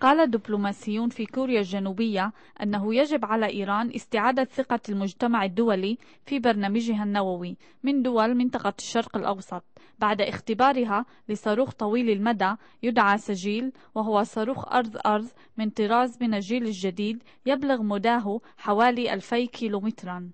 قال دبلوماسيون في كوريا الجنوبية أنه يجب على إيران استعادة ثقة المجتمع الدولي في برنامجها النووي من دول منطقة الشرق الأوسط بعد اختبارها لصاروخ طويل المدى يدعى سجيل وهو صاروخ أرض أرض من طراز بنجيل الجديد يبلغ مداه حوالي 2000 كيلومتراً